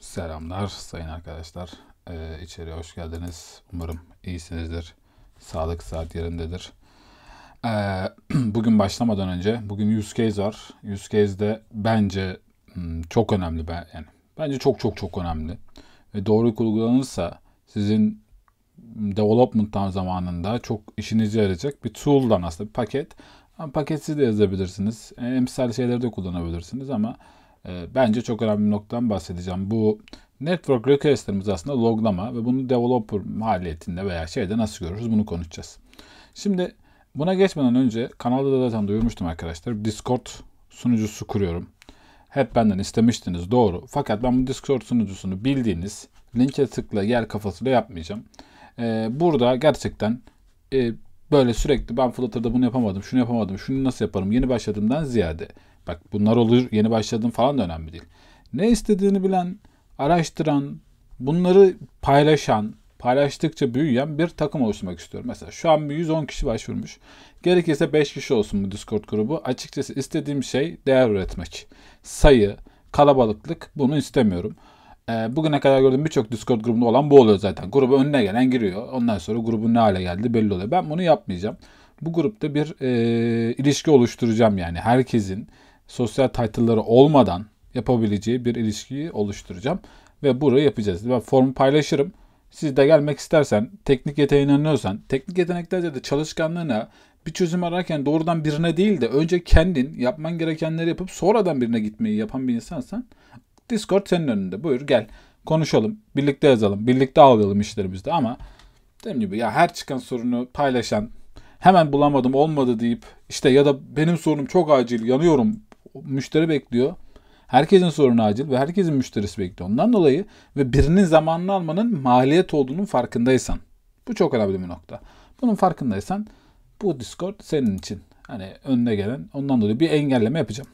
Selamlar sayın arkadaşlar. Ee, içeriye hoş geldiniz. Umarım iyisinizdir. Sağlık saat yerindedir. Ee, bugün başlamadan önce bugün use case var. Use case de bence hmm, çok önemli. Ben, yani bence çok çok çok önemli. Ve doğru uygulanırsa sizin development zamanında çok işinize yarayacak bir tool'dan aslında bir paket. Ama paketsiz de yazabilirsiniz. E, emsal şeyleri de kullanabilirsiniz ama e, bence çok önemli bir noktadan bahsedeceğim. Bu network request'lerimiz aslında loglama ve bunu developer maliyetinde veya şeyde nasıl görürüz bunu konuşacağız. Şimdi buna geçmeden önce kanalda da zaten duyurmuştum arkadaşlar. Discord sunucusu kuruyorum. Hep benden istemiştiniz doğru. Fakat ben bu Discord sunucusunu bildiğiniz linke tıkla yer kafasıyla yapmayacağım. Ee, burada gerçekten e, böyle sürekli ben Flutter'da bunu yapamadım, şunu yapamadım, şunu nasıl yaparım yeni başladığımdan ziyade Bak bunlar olur yeni başladın falan da önemli değil. Ne istediğini bilen, araştıran, bunları paylaşan, paylaştıkça büyüyen bir takım oluşturmak istiyorum. Mesela şu an 110 kişi başvurmuş. Gerekirse 5 kişi olsun bu Discord grubu. Açıkçası istediğim şey değer üretmek. Sayı, kalabalıklık bunu istemiyorum. E, bugüne kadar gördüğüm birçok Discord grubunda olan bu oluyor zaten. Grubu önüne gelen giriyor. Ondan sonra grubun ne hale geldi belli oluyor. Ben bunu yapmayacağım. Bu grupta bir e, ilişki oluşturacağım yani. Herkesin sosyal title'ları olmadan yapabileceği bir ilişkiyi oluşturacağım. Ve burayı yapacağız. Ben formu paylaşırım. Siz de gelmek istersen, teknik yeteneğine inanıyorsan, teknik yeteneklerde de çalışkanlığına bir çözüm ararken doğrudan birine değil de önce kendin yapman gerekenleri yapıp sonradan birine gitmeyi yapan bir insansan Discord senin önünde. Buyur gel konuşalım, birlikte yazalım, birlikte ağlayalım işlerimizde ama dediğim gibi ya her çıkan sorunu paylaşan hemen bulamadım olmadı deyip işte ya da benim sorunum çok acil yanıyorum müşteri bekliyor. Herkesin sorunu acil ve herkesin müşterisi bekliyor. Ondan dolayı ve birinin zamanını almanın maliyet olduğunun farkındaysan. Bu çok önemli bir nokta. Bunun farkındaysan bu Discord senin için. Hani önüne gelen ondan dolayı bir engelleme yapacağım.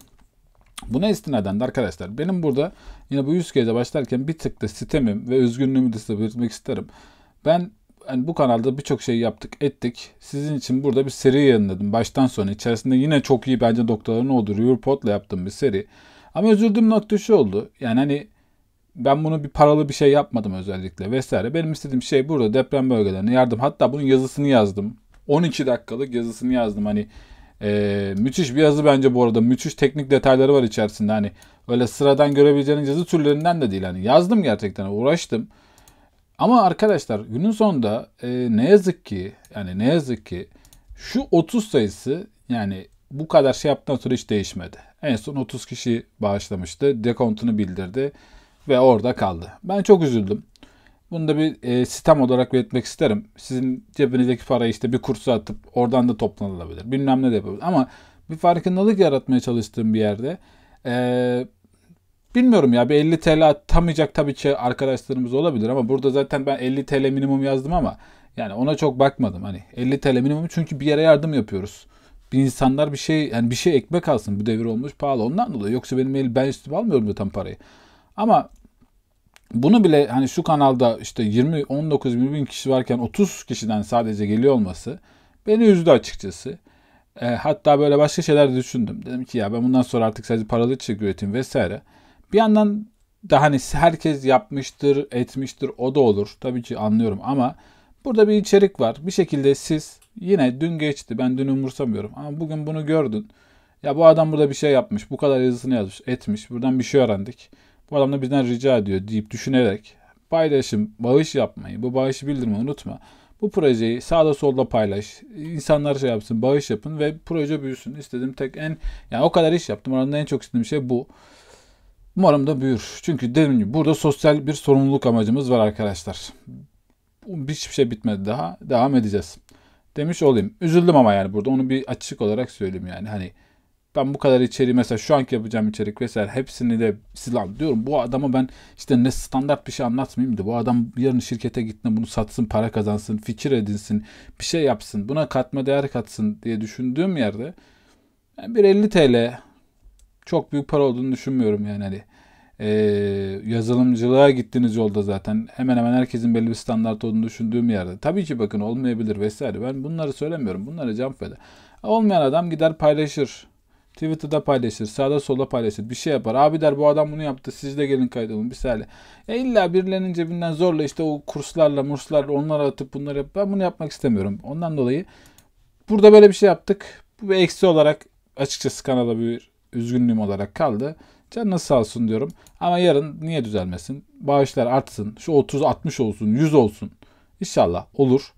Buna istinaden de arkadaşlar benim burada yine bu yüz kez başlarken bir tık da sitemim ve özgünlüğümü de size belirtmek isterim. Ben hani bu kanalda birçok şey yaptık ettik. Sizin için burada bir seri yayınladım baştan sona. İçerisinde yine çok iyi bence doktorların oldu. Rearpod'la yaptığım bir seri. Ama üzüldüğüm nokta şu oldu. Yani hani ben bunu bir paralı bir şey yapmadım özellikle vesaire. Benim istediğim şey burada deprem bölgelerine yardım. Hatta bunun yazısını yazdım. 12 dakikalık yazısını yazdım. Hani e, müthiş bir yazı bence bu arada. Müthiş teknik detayları var içerisinde. Hani öyle sıradan görebileceğiniz yazı türlerinden de değil. Hani yazdım gerçekten uğraştım. Ama arkadaşlar günün sonunda e, ne yazık ki yani ne yazık ki şu 30 sayısı yani bu kadar şey yaptıktan sonra hiç değişmedi. En son 30 kişi bağışlamıştı. Dekontunu bildirdi ve orada kaldı. Ben çok üzüldüm. Bunu da bir e, sistem olarak belirtmek isterim. Sizin cebinizdeki parayı işte bir kursa atıp oradan da toplanılabilir. Bilmem ne de yapabilir. Ama bir farkındalık yaratmaya çalıştığım bir yerde e, Bilmiyorum ya bir 50 TL atamayacak tabii ki arkadaşlarımız olabilir ama burada zaten ben 50 TL minimum yazdım ama yani ona çok bakmadım hani 50 TL minimum çünkü bir yere yardım yapıyoruz. Bir insanlar bir şey yani bir şey ekmek alsın bu devir olmuş pahalı ondan dolayı yoksa benim el ben üstüme almıyorum da tam parayı. Ama bunu bile hani şu kanalda işte 20 19 20 bin kişi varken 30 kişiden sadece geliyor olması beni üzdü açıkçası. E, hatta böyle başka şeyler de düşündüm. Dedim ki ya ben bundan sonra artık sadece paralı içerik üreteyim vesaire. Bir yandan da hani herkes yapmıştır, etmiştir o da olur. Tabii ki anlıyorum ama burada bir içerik var. Bir şekilde siz yine dün geçti ben dün umursamıyorum ama bugün bunu gördün. Ya bu adam burada bir şey yapmış, bu kadar yazısını yazmış, etmiş. Buradan bir şey öğrendik. Bu adam da bizden rica ediyor deyip düşünerek paylaşım, bağış yapmayı, bu bağışı bildirmeyi unutma. Bu projeyi sağda solda paylaş. İnsanlar şey yapsın, bağış yapın ve proje büyüsün. İstediğim tek en yani o kadar iş yaptım. Aramda en çok istediğim şey bu. Umarım da büyür. Çünkü dediğim ki burada sosyal bir sorumluluk amacımız var arkadaşlar. Hiçbir şey bitmedi daha. Devam edeceğiz. Demiş olayım. Üzüldüm ama yani burada onu bir açık olarak söyleyeyim yani. Hani ben bu kadar içeriği mesela şu anki yapacağım içerik vesaire hepsini de silah diyorum. Bu adama ben işte ne standart bir şey anlatmayayım da bu adam yarın şirkete gittiğinde bunu satsın para kazansın fikir edinsin bir şey yapsın buna katma değer katsın diye düşündüğüm yerde yani bir 50 TL çok büyük para olduğunu düşünmüyorum yani hani. Ee, yazılımcılığa gittiğiniz yolda zaten hemen hemen herkesin belli bir standart olduğunu düşündüğüm yerde. Tabii ki bakın olmayabilir vesaire. Ben bunları söylemiyorum. Bunları cevap verdi. Olmayan adam gider paylaşır. Twitter'da paylaşır, sağda solda paylaşır, bir şey yapar. Abi der bu adam bunu yaptı, siz de gelin kaydolun bir saniye. E illa birilerinin cebinden zorla işte o kurslarla, murslarla onlara atıp bunları yap. Ben bunu yapmak istemiyorum. Ondan dolayı burada böyle bir şey yaptık. Bu bir eksi olarak açıkçası kanala bir üzgünlüğüm olarak kaldı. Canınız sağ olsun diyorum. Ama yarın niye düzelmesin? Bağışlar artsın. Şu 30-60 olsun, 100 olsun. İnşallah olur.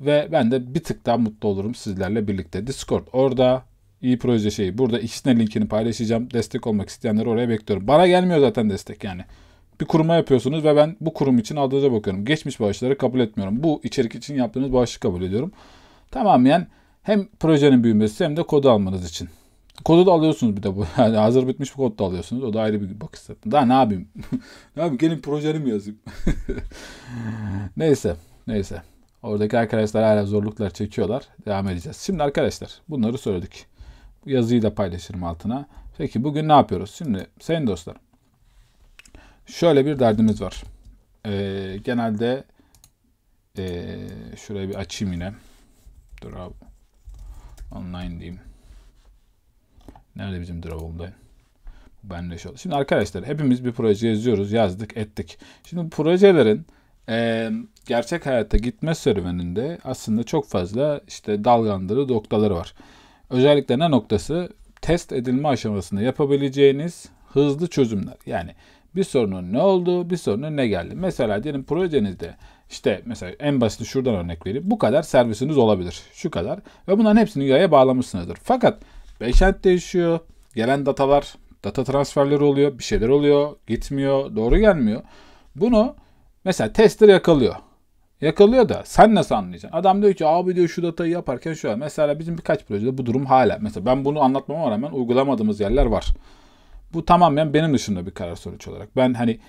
Ve ben de bir tık daha mutlu olurum sizlerle birlikte. Discord orada İyi proje şeyi. Burada ikisine linkini paylaşacağım. Destek olmak isteyenleri oraya bekliyorum. Bana gelmiyor zaten destek yani. Bir kuruma yapıyorsunuz ve ben bu kurum için adınıza bakıyorum. Geçmiş bağışları kabul etmiyorum. Bu içerik için yaptığınız bağışı kabul ediyorum. Tamamen hem projenin büyümesi hem de kodu almanız için. Kodu da alıyorsunuz bir de bu. Yani hazır bitmiş bir kod da alıyorsunuz. O da ayrı bir bakış satın. Daha ne yapayım? ne yapayım? Gelin projeni mi yazayım? neyse. Neyse. Oradaki arkadaşlar hala zorluklar çekiyorlar. Devam edeceğiz. Şimdi arkadaşlar bunları söyledik. Bu yazıyı da paylaşırım altına. Peki bugün ne yapıyoruz? Şimdi sayın dostlar. Şöyle bir derdimiz var. Ee, genelde ee, şurayı bir açayım yine. Dur abi. Online diyeyim. Nerede bizim Drawable? Benle şu. Şimdi arkadaşlar hepimiz bir proje yazıyoruz, yazdık, ettik. Şimdi projelerin e, gerçek hayata gitme serüveninde aslında çok fazla işte dalgalandırı noktaları var. Özellikle ne noktası? Test edilme aşamasında yapabileceğiniz hızlı çözümler. Yani bir sorunun ne oldu, bir sorunun ne geldi. Mesela diyelim projenizde işte mesela en basit şuradan örnek vereyim. Bu kadar servisiniz olabilir. Şu kadar. Ve bunların hepsini yaya bağlamışsınızdır. Fakat Beykent değişiyor. Gelen datalar, data transferleri oluyor. Bir şeyler oluyor. Gitmiyor. Doğru gelmiyor. Bunu mesela tester yakalıyor. Yakalıyor da sen nasıl anlayacaksın? Adam diyor ki abi diyor şu datayı yaparken şu an. Mesela bizim birkaç projede bu durum hala. Mesela ben bunu anlatmama rağmen uygulamadığımız yerler var. Bu tamamen benim dışında bir karar sonuç olarak. Ben hani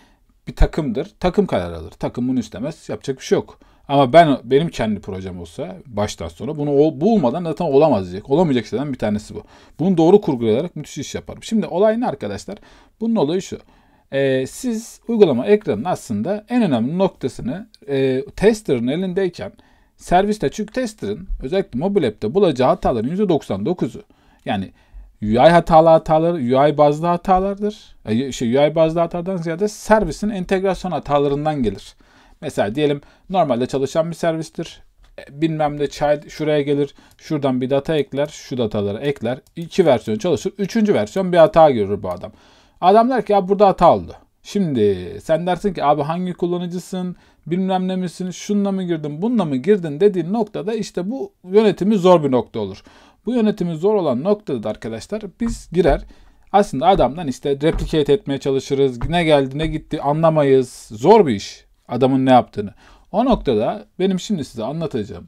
bir takımdır. Takım karar alır. Takım bunu istemez. Yapacak bir şey yok. Ama ben benim kendi projem olsa baştan sonra bunu o, bulmadan zaten olamaz diyecek. Olamayacak şeyden bir tanesi bu. Bunu doğru kurgulayarak müthiş iş yaparım. Şimdi olay ne arkadaşlar? Bunun olayı şu. Ee, siz uygulama ekranının aslında en önemli noktasını e, tester'ın elindeyken serviste çünkü tester'ın özellikle mobile app'te bulacağı hataların %99'u yani UI hatalı hataları, UI bazlı hatalardır. E, şey, UI bazlı hatalardan ziyade servisin entegrasyon hatalarından gelir. Mesela diyelim normalde çalışan bir servistir. E, bilmem de child şuraya gelir. Şuradan bir data ekler. Şu dataları ekler. İki versiyon çalışır. Üçüncü versiyon bir hata görür bu adam. Adam der ki ya burada hata oldu. Şimdi sen dersin ki abi hangi kullanıcısın, bilmem ne misin, şununla mı girdin, bununla mı girdin dediğin noktada işte bu yönetimi zor bir nokta olur. Bu yönetimi zor olan noktada da arkadaşlar biz girer aslında adamdan işte replicate etmeye çalışırız. Ne geldi ne gitti anlamayız. Zor bir iş. Adamın ne yaptığını. O noktada benim şimdi size anlatacağım.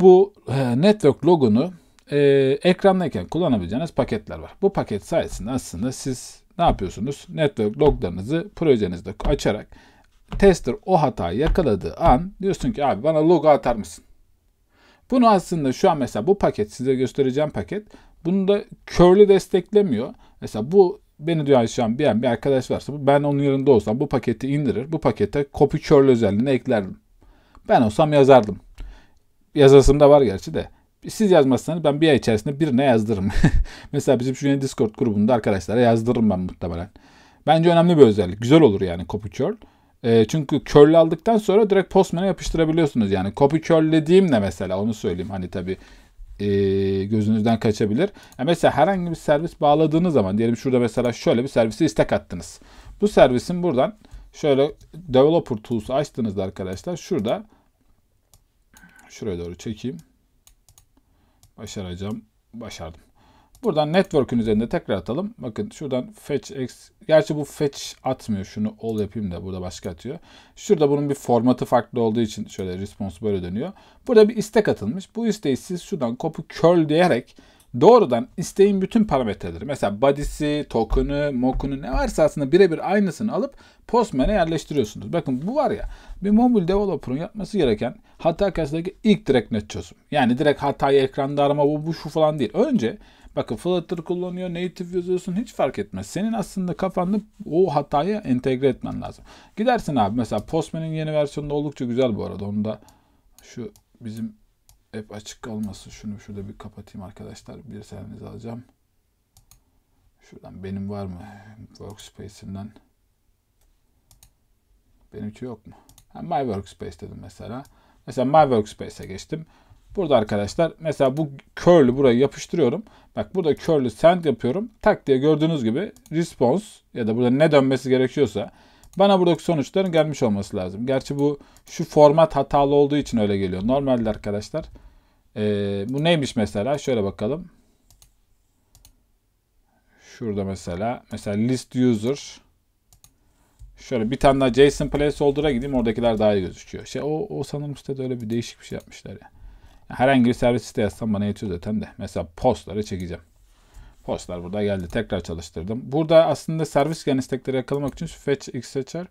Bu e, network logonu e, ekrandayken kullanabileceğiniz paketler var. Bu paket sayesinde aslında siz ne yapıyorsunuz? Network loglarınızı projenizde açarak tester o hatayı yakaladığı an diyorsun ki abi bana logo atar mısın? Bunu aslında şu an mesela bu paket size göstereceğim paket bunu da curly desteklemiyor. Mesela bu beni diyor yaşayan bir, bir arkadaş varsa ben onun yanında olsam bu paketi indirir. Bu pakete copy curl özelliğini eklerdim. Ben olsam yazardım. Yazasım da var gerçi de. Siz yazmazsanız ben bir ay içerisinde birine yazdırırım. Mesela bizim şu yeni Discord grubunda arkadaşlara yazdırırım ben muhtemelen. Bence önemli bir özellik. Güzel olur yani copy curl. E, çünkü curl aldıktan sonra direkt postman'a yapıştırabiliyorsunuz. Yani copy curl dediğim de mesela onu söyleyeyim. Hani tabii e, gözünüzden kaçabilir. Yani mesela herhangi bir servis bağladığınız zaman diyelim şurada mesela şöyle bir servise istek attınız. Bu servisin buradan şöyle developer tools'u açtığınızda arkadaşlar şurada şuraya doğru çekeyim. Başaracağım. Başardım. Buradan network'ün üzerinde tekrar atalım. Bakın şuradan fetch x. Gerçi bu fetch atmıyor. Şunu all yapayım da burada başka atıyor. Şurada bunun bir formatı farklı olduğu için şöyle response böyle dönüyor. Burada bir istek atılmış. Bu isteği siz şuradan copy curl diyerek doğrudan isteğin bütün parametreleri mesela body'si, token'ı, mock'unu ne varsa aslında birebir aynısını alıp Postman'e yerleştiriyorsunuz. Bakın bu var ya bir mobile developer'ın yapması gereken hata karşısındaki ilk direkt net çözüm. Yani direkt hatayı ekranda arama bu, bu şu falan değil. Önce Bakın Flutter kullanıyor, native yazıyorsun hiç fark etmez. Senin aslında kafanda o hatayı entegre etmen lazım. Gidersin abi mesela Postman'in yeni versiyonunda oldukça güzel bu arada. Onu da şu bizim app açık kalması. Şunu şurada bir kapatayım arkadaşlar. Bir serinizi alacağım. Şuradan benim var mı? Workspace'inden. Benimki yok mu? My Workspace dedim mesela. Mesela My Workspace'e geçtim. Burada arkadaşlar mesela bu curl'ü buraya yapıştırıyorum. Bak burada curl'ü send yapıyorum. Tak diye gördüğünüz gibi response ya da burada ne dönmesi gerekiyorsa bana buradaki sonuçların gelmiş olması lazım. Gerçi bu şu format hatalı olduğu için öyle geliyor. Normalde arkadaşlar ee, bu neymiş mesela? Şöyle bakalım. Şurada mesela mesela list user Şöyle bir tane daha JSON placeholder'a gideyim oradakiler daha iyi gözüküyor. Şey o, o sanırım sitede öyle bir değişik bir şey yapmışlar ya. Yani. Herhangi bir servis yazsam bana yetiyor zaten de. Mesela postları çekeceğim. Postlar burada geldi. Tekrar çalıştırdım. Burada aslında servis gen istekleri yakalamak için fetch x seçer.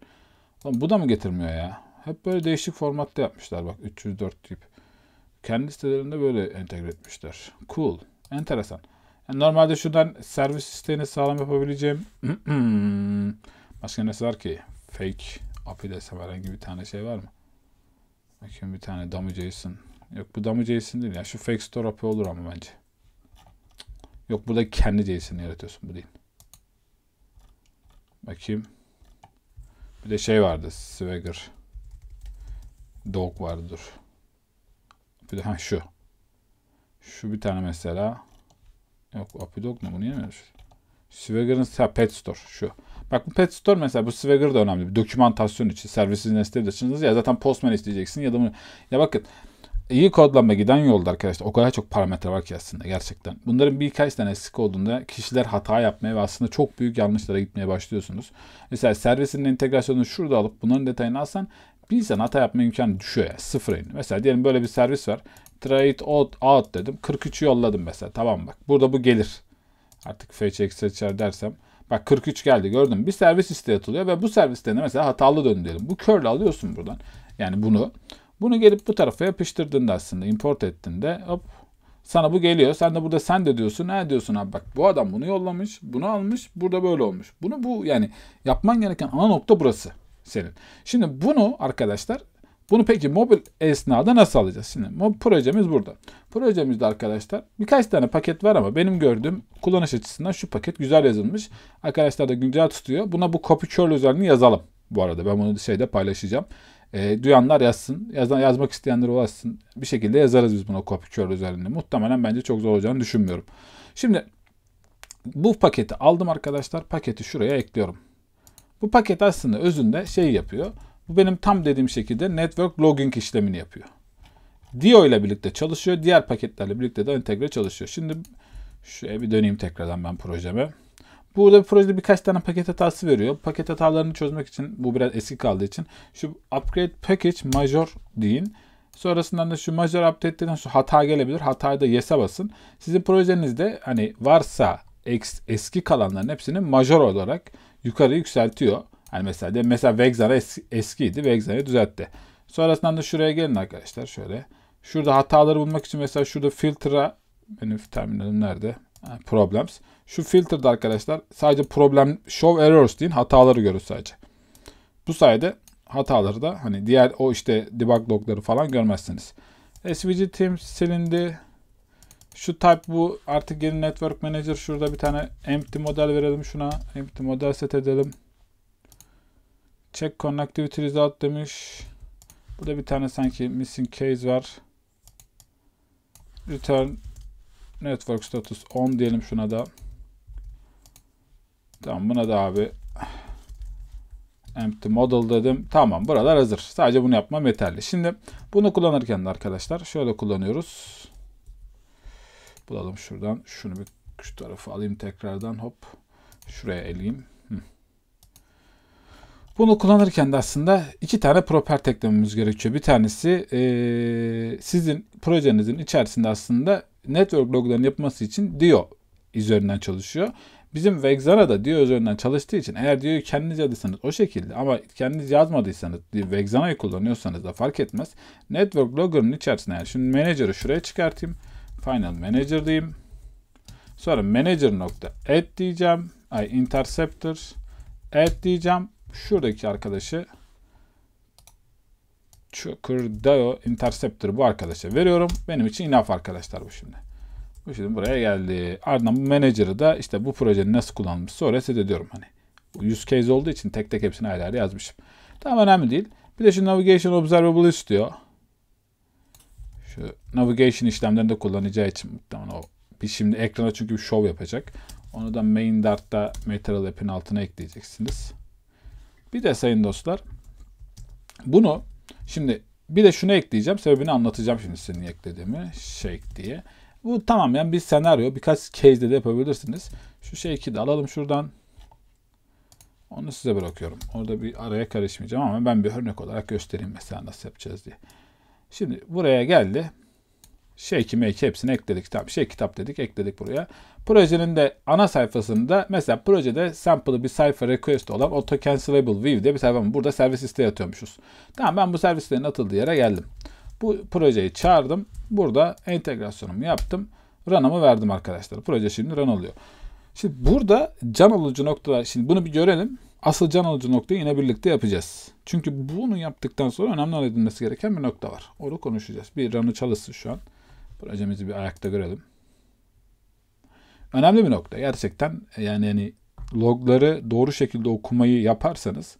Lan bu da mı getirmiyor ya? Hep böyle değişik formatta yapmışlar bak 304 tip. Kendi sitelerinde böyle entegre etmişler. Cool. Enteresan. Yani normalde şuradan servis isteğini sağlam yapabileceğim başka ne var ki? Fake API desem herhangi bir tane şey var mı? Bakayım bir tane dummy JSON. Yok bu dummy JSON değil. Yani şu fake store API olur ama bence. Yok burada kendi JSON'ı yaratıyorsun. Bu değil. Bakayım. Bir de şey vardı. Swagger. Dog vardır. Bir de ha şu. Şu bir tane mesela. Yok API Dog mu? Bunu yemiyoruz. Şey? Swagger'ın Pet Store şu. Bak bu Pet Store mesela bu Swagger da önemli. dokümantasyon için servisi nesnebilirsiniz ya zaten Postman isteyeceksin ya da bunu. Ya bakın İyi kodlanma giden yolda arkadaşlar o kadar çok parametre var ki aslında gerçekten. Bunların bir kaç tane eksik olduğunda kişiler hata yapmaya ve aslında çok büyük yanlışlara gitmeye başlıyorsunuz. Mesela servisinin entegrasyonunu şurada alıp bunların detayını alsan bir insan hata yapma imkanı düşüyor yani sıfıra iniyor. Mesela diyelim böyle bir servis var. Trade out, out dedim. 43 yolladım mesela. Tamam bak burada bu gelir. Artık fetch seçer dersem. Bak 43 geldi gördüm. Bir servis isteği atılıyor ve bu serviste mesela hatalı dön diyelim. Bu curl alıyorsun buradan. Yani bunu. Hmm bunu gelip bu tarafa yapıştırdığında aslında import ettiğinde hop sana bu geliyor. Sen de burada sen de diyorsun. Ne diyorsun abi bak bu adam bunu yollamış. Bunu almış. Burada böyle olmuş. Bunu bu yani yapman gereken ana nokta burası senin. Şimdi bunu arkadaşlar bunu peki mobil esnada nasıl alacağız? Şimdi projemiz burada. Projemizde arkadaşlar birkaç tane paket var ama benim gördüğüm kullanış açısından şu paket güzel yazılmış. Arkadaşlar da güncel tutuyor. Buna bu copy curl özelliğini yazalım. Bu arada ben bunu şeyde paylaşacağım. E, duyanlar yazsın. Yazan, yazmak isteyenler ulaşsın. Bir şekilde yazarız biz buna CopyCure üzerinde. Muhtemelen bence çok zor olacağını düşünmüyorum. Şimdi bu paketi aldım arkadaşlar. Paketi şuraya ekliyorum. Bu paket aslında özünde şey yapıyor. Bu benim tam dediğim şekilde network logging işlemini yapıyor. Dio ile birlikte çalışıyor. Diğer paketlerle birlikte de entegre çalışıyor. Şimdi şuraya bir döneyim tekrardan ben projeme. Burada bir projede birkaç tane paket hatası veriyor. Paket hatalarını çözmek için bu biraz eski kaldığı için şu upgrade package major deyin. Sonrasından da şu major update'den şu hata gelebilir. Hatayı da yes'e basın. Sizin projenizde hani varsa eski kalanların hepsini major olarak yukarı yükseltiyor. Hani mesela de mesela Vexara es, eskiydi. Vexara'yı düzeltti. Sonrasından da şuraya gelin arkadaşlar şöyle. Şurada hataları bulmak için mesela şurada filtre. benim terminalim nerede? Problems. Şu filter'da arkadaşlar sadece problem show errors deyin hataları görür sadece. Bu sayede hataları da hani diğer o işte debug logları falan görmezsiniz. SVG team silindi. Şu type bu artık yeni network manager şurada bir tane empty model verelim şuna. Empty model set edelim. Check connectivity result demiş. Burada bir tane sanki missing case var. Return network status on diyelim şuna da. Tamam buna da abi empty model dedim. Tamam buralar hazır. Sadece bunu yapmam yeterli. Şimdi bunu kullanırken de arkadaşlar şöyle kullanıyoruz. Bulalım şuradan. Şunu bir şu tarafı alayım tekrardan. Hop. Şuraya eleyim. Bunu kullanırken de aslında iki tane property eklememiz gerekiyor. Bir tanesi e, sizin projenizin içerisinde aslında network logların yapması için Dio üzerinden çalışıyor. Bizim Vexana da diyor üzerinden çalıştığı için eğer diyor kendiniz yazırsanız o şekilde ama kendiniz yazmadıysanız diyor Vexana'yı kullanıyorsanız da fark etmez. Network Logger'ın içerisine yani şimdi Manager'ı şuraya çıkartayım. Final Manager diyeyim. Sonra Manager nokta add diyeceğim. Ay Interceptor add diyeceğim. Şuradaki arkadaşı Çukur Dao Interceptor bu arkadaşa veriyorum. Benim için inaf arkadaşlar bu şimdi. Bu şimdi buraya geldi. Ardından bu menajeri da işte bu projenin nasıl kullanılmış sonrası ediyorum hani. Bu use case olduğu için tek tek hepsini ayrı ayrı yazmışım. Tamam önemli değil. Bir de şu navigation observable istiyor. Şu navigation işlemlerinde kullanacağı için muhtemelen o. Bir şimdi ekrana çünkü bir show yapacak. Onu da main dart'ta material app'in altına ekleyeceksiniz. Bir de sayın dostlar bunu şimdi bir de şunu ekleyeceğim. Sebebini anlatacağım şimdi senin eklediğimi shake diye. Bu tamam yani bir senaryo. Birkaç case'de de yapabilirsiniz. Şu şey 2'de alalım şuradan. Onu size bırakıyorum. Orada bir araya karışmayacağım ama ben bir örnek olarak göstereyim mesela nasıl yapacağız diye. Şimdi buraya geldi. Shake'i şey make hepsini ekledik. Tamam şey kitap dedik ekledik buraya. Projenin de ana sayfasında mesela projede sample'ı bir sayfa request olan auto cancelable view diye bir sayfa var. Burada servis isteği atıyormuşuz. Tamam ben bu servislerin atıldığı yere geldim. Bu projeyi çağırdım. Burada entegrasyonumu yaptım. Run'ımı verdim arkadaşlar. Proje şimdi run oluyor. Şimdi burada can alıcı noktalar. Şimdi bunu bir görelim. Asıl can alıcı noktayı yine birlikte yapacağız. Çünkü bunu yaptıktan sonra önemli edilmesi gereken bir nokta var. Onu konuşacağız. Bir run'ı çalışsın şu an. Projemizi bir ayakta görelim. Önemli bir nokta. Gerçekten yani, yani logları doğru şekilde okumayı yaparsanız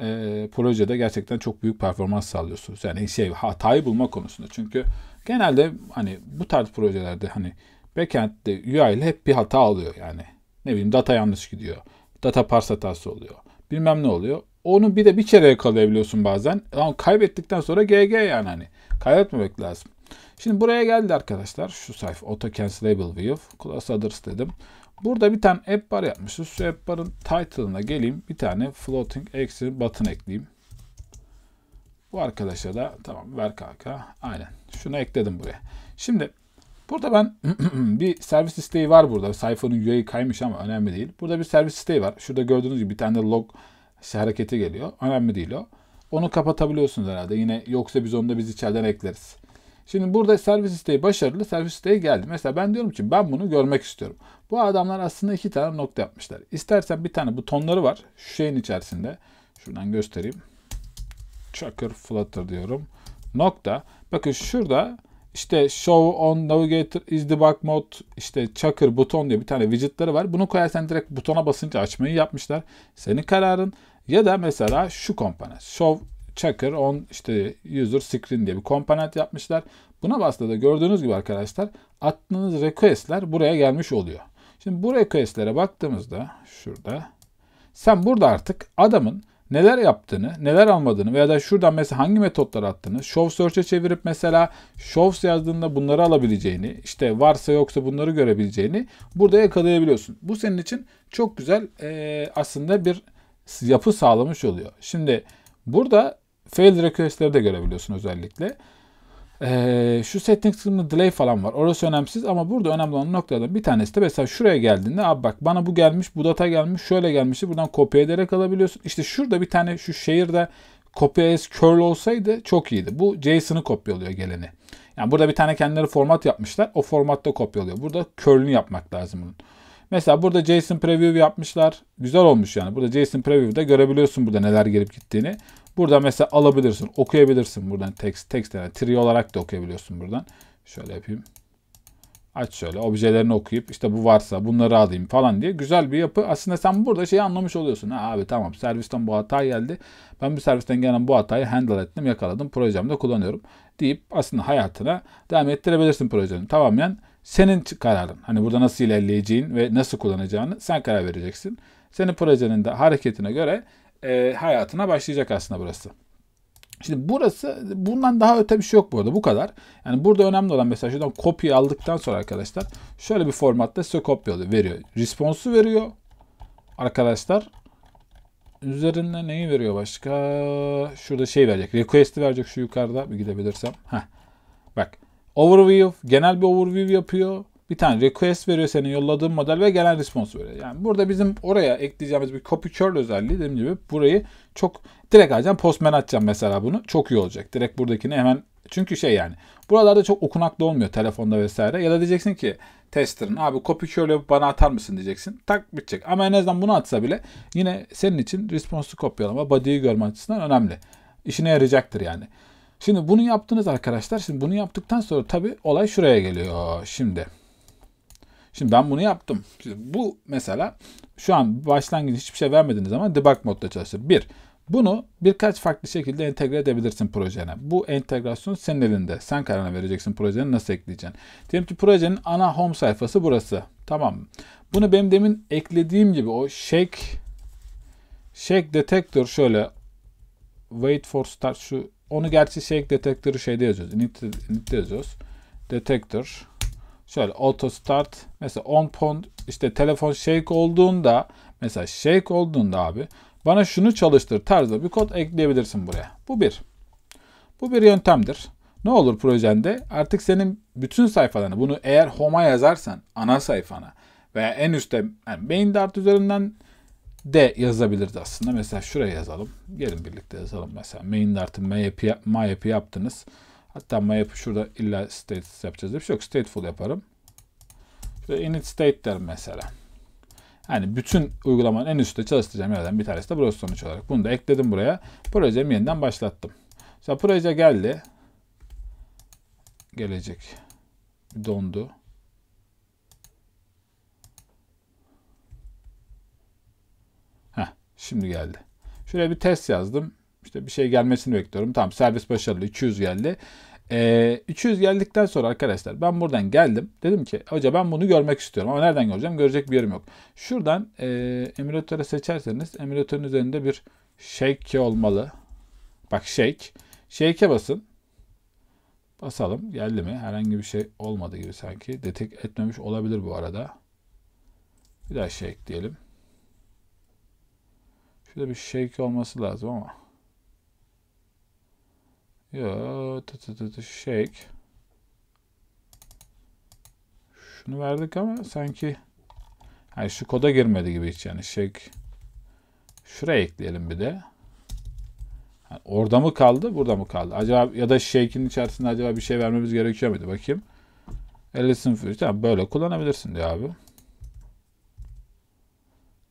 e, projede gerçekten çok büyük performans sağlıyorsunuz. Yani şey hatayı bulma konusunda. Çünkü genelde hani bu tarz projelerde hani backend'de UI ile hep bir hata alıyor yani. Ne bileyim data yanlış gidiyor. Data parse hatası oluyor. Bilmem ne oluyor. Onu bir de bir kere yakalayabiliyorsun bazen. Ama kaybettikten sonra GG yani hani. Kaybetmemek lazım. Şimdi buraya geldi arkadaşlar. Şu sayfa auto cancelable view. Class others dedim. Burada bir tane app bar yapmışız. Şu app barın title'ına geleyim. Bir tane floating action button ekleyeyim. Bu arkadaşa da tamam ver kaka. Aynen. Şunu ekledim buraya. Şimdi burada ben bir servis isteği var burada. Sayfanın UI'yi kaymış ama önemli değil. Burada bir servis isteği var. Şurada gördüğünüz gibi bir tane log işte hareketi geliyor. Önemli değil o. Onu kapatabiliyorsunuz herhalde. Yine yoksa biz onu da biz içeriden ekleriz. Şimdi burada servis isteği başarılı. Servis isteği geldi. Mesela ben diyorum ki ben bunu görmek istiyorum. Bu adamlar aslında iki tane nokta yapmışlar. İstersen bir tane butonları var. Şu şeyin içerisinde. Şuradan göstereyim. Chucker Flutter diyorum. Nokta. Bakın şurada işte show on navigator is debug mode işte chucker buton diye bir tane widgetleri var. Bunu koyarsan direkt butona basınca açmayı yapmışlar. Senin kararın. Ya da mesela şu komponent. Show Checker on işte user screen diye bir komponent yapmışlar. Buna bastığında gördüğünüz gibi arkadaşlar attığınız request'ler buraya gelmiş oluyor. Şimdi bu request'lere baktığımızda şurada sen burada artık adamın neler yaptığını, neler almadığını veya da şuradan mesela hangi metotlar attığını, show search'e çevirip mesela shows yazdığında bunları alabileceğini, işte varsa yoksa bunları görebileceğini burada yakalayabiliyorsun. Bu senin için çok güzel e, aslında bir yapı sağlamış oluyor. Şimdi burada Fail request'leri de görebiliyorsun özellikle. Ee, şu setting kısmında delay falan var. Orası önemsiz ama burada önemli olan noktalardan bir tanesi de mesela şuraya geldiğinde abi bak bana bu gelmiş, bu data gelmiş, şöyle gelmişti. Buradan kopya ederek alabiliyorsun. İşte şurada bir tane şu şehirde copy as curl olsaydı çok iyiydi. Bu JSON'ı kopyalıyor geleni. Yani burada bir tane kendileri format yapmışlar. O formatta kopyalıyor. Burada curl'ünü yapmak lazım bunun. Mesela burada JSON Preview yapmışlar. Güzel olmuş yani. Burada JSON Preview'da görebiliyorsun burada neler gelip gittiğini. Burada mesela alabilirsin, okuyabilirsin buradan text, text yani tree olarak da okuyabiliyorsun buradan. Şöyle yapayım. Aç şöyle objelerini okuyup işte bu varsa bunları alayım falan diye güzel bir yapı. Aslında sen burada şeyi anlamış oluyorsun. Ha abi tamam servisten bu hata geldi. Ben bu servisten gelen bu hatayı handle ettim yakaladım projemde kullanıyorum deyip aslında hayatına devam ettirebilirsin projenin Tamamen senin kararın. Hani burada nasıl ilerleyeceğin ve nasıl kullanacağını sen karar vereceksin. Senin projenin de hareketine göre e, hayatına başlayacak aslında burası. Şimdi burası bundan daha öte bir şey yok burada, bu kadar. Yani burada önemli olan mesela şuradan kopya aldıktan sonra arkadaşlar şöyle bir formatta size kopya veriyor. Response'u veriyor arkadaşlar. Üzerinde neyi veriyor başka? Şurada şey verecek. Request'i verecek şu yukarıda bir gidebilirsem. Heh. Bak Overview, genel bir overview yapıyor. Bir tane request veriyor senin yolladığın model ve gelen response veriyor. Yani burada bizim oraya ekleyeceğimiz bir copy curl özelliği dediğim gibi burayı çok direkt alacağım. Postman atacağım mesela bunu. Çok iyi olacak. Direkt buradakini hemen çünkü şey yani buralarda çok okunaklı olmuyor telefonda vesaire. Ya da diyeceksin ki tester'ın abi copy curl yapıp bana atar mısın diyeceksin. Tak bitecek. Ama en azından bunu atsa bile yine senin için response'u kopyalama body'yi görme açısından önemli. İşine yarayacaktır yani. Şimdi bunu yaptınız arkadaşlar. Şimdi bunu yaptıktan sonra tabii olay şuraya geliyor şimdi. Şimdi ben bunu yaptım. Şimdi bu mesela şu an başlangıç hiçbir şey vermediğiniz zaman debug modda çalışır. Bir, bunu birkaç farklı şekilde entegre edebilirsin projene. Bu entegrasyon senin elinde. Sen kararını vereceksin projeni nasıl ekleyeceksin. Diyelim ki projenin ana home sayfası burası. Tamam. Bunu benim demin eklediğim gibi o shake shake detector şöyle wait for start şu onu gerçi şey detektörü şeyde yazıyoruz. Init'te, init'te yazıyoruz. Detektör. Şöyle auto start. Mesela on pond işte telefon shake olduğunda mesela shake olduğunda abi bana şunu çalıştır tarzda bir kod ekleyebilirsin buraya. Bu bir. Bu bir yöntemdir. Ne olur projende artık senin bütün sayfalarını bunu eğer home'a yazarsan ana sayfana veya en üstte yani main dart üzerinden de yazabilirdi aslında. Mesela şuraya yazalım. Gelin birlikte yazalım mesela. Main artı myap, myap yaptınız. Hatta myap'ı şurada illa State yapacağız diye bir şey yok. Stateful yaparım. Şurada init state derim mesela. Yani bütün uygulamanın en üstte çalıştıracağım yerden bir tanesi de burası sonuç olarak. Bunu da ekledim buraya. Projemi yeniden başlattım. Mesela proje geldi. Gelecek. Dondu. Şimdi geldi. Şöyle bir test yazdım. İşte bir şey gelmesini bekliyorum. Tamam servis başarılı 200 geldi. Ee, 200 geldikten sonra arkadaşlar ben buradan geldim. Dedim ki hoca ben bunu görmek istiyorum ama nereden göreceğim? Görecek bir yerim yok. Şuradan e, emülatöre seçerseniz emülatörün üzerinde bir shake olmalı. Bak shake. Shake'e basın. Basalım. Geldi mi? Herhangi bir şey olmadı gibi sanki. Detek etmemiş olabilir bu arada. Bir daha shake diyelim. Şurada bir shake olması lazım ama. Yo tı tı tı tı shake. Şunu verdik ama sanki yani şu koda girmedi gibi hiç yani shake. Şuraya ekleyelim bir de. Yani orada mı kaldı, burada mı kaldı? Acaba ya da shake'in içerisinde acaba bir şey vermemiz gerekiyor muydu? Bakayım. Ellison Fury. yani böyle kullanabilirsin diye abi.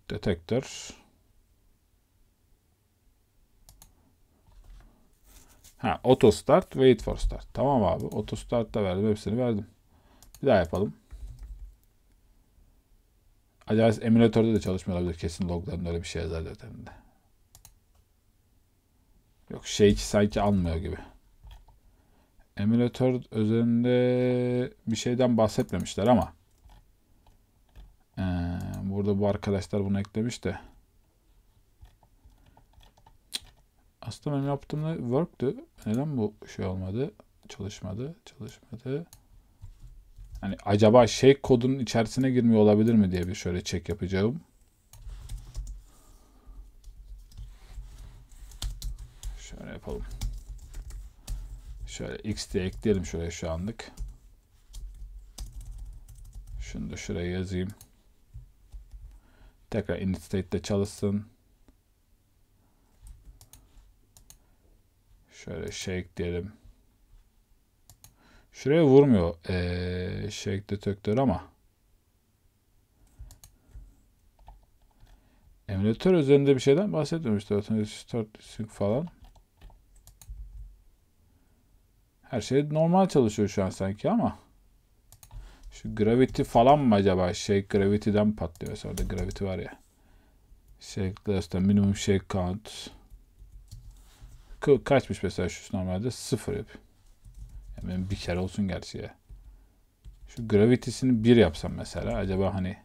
Detektör. Ha auto start wait for start. Tamam abi auto start da verdim hepsini verdim. Bir daha yapalım. Acaba emülatörde de çalışmıyor olabilir. Kesin loglarında öyle bir şey yazar zaten de. Yok şey sanki almıyor gibi. Emülatör üzerinde bir şeyden bahsetmemişler ama. Ee, burada bu arkadaşlar bunu eklemiş de. Aslında benim yaptığımda work'tü. Neden bu şey olmadı? Çalışmadı. Çalışmadı. Hani acaba şey kodun içerisine girmiyor olabilir mi diye bir şöyle check yapacağım. Şöyle yapalım. Şöyle x diye ekleyelim şöyle şu anlık. Şunu da şuraya yazayım. Tekrar init state'de çalışsın. Şöyle shake diyelim. Şuraya vurmuyor ee, shake detektörü ama. Emülatör üzerinde bir şeyden bahsetmiyorum falan. Her şey normal çalışıyor şu an sanki ama. Şu gravity falan mı acaba? Shake gravity'den patlıyor. Sonra da gravity var ya. Shake less minimum shake count kaçmış mesela şu normalde? Sıfır yap. Yani bir kere olsun gerçi ya. Şu gravitesini bir yapsam mesela. Acaba hani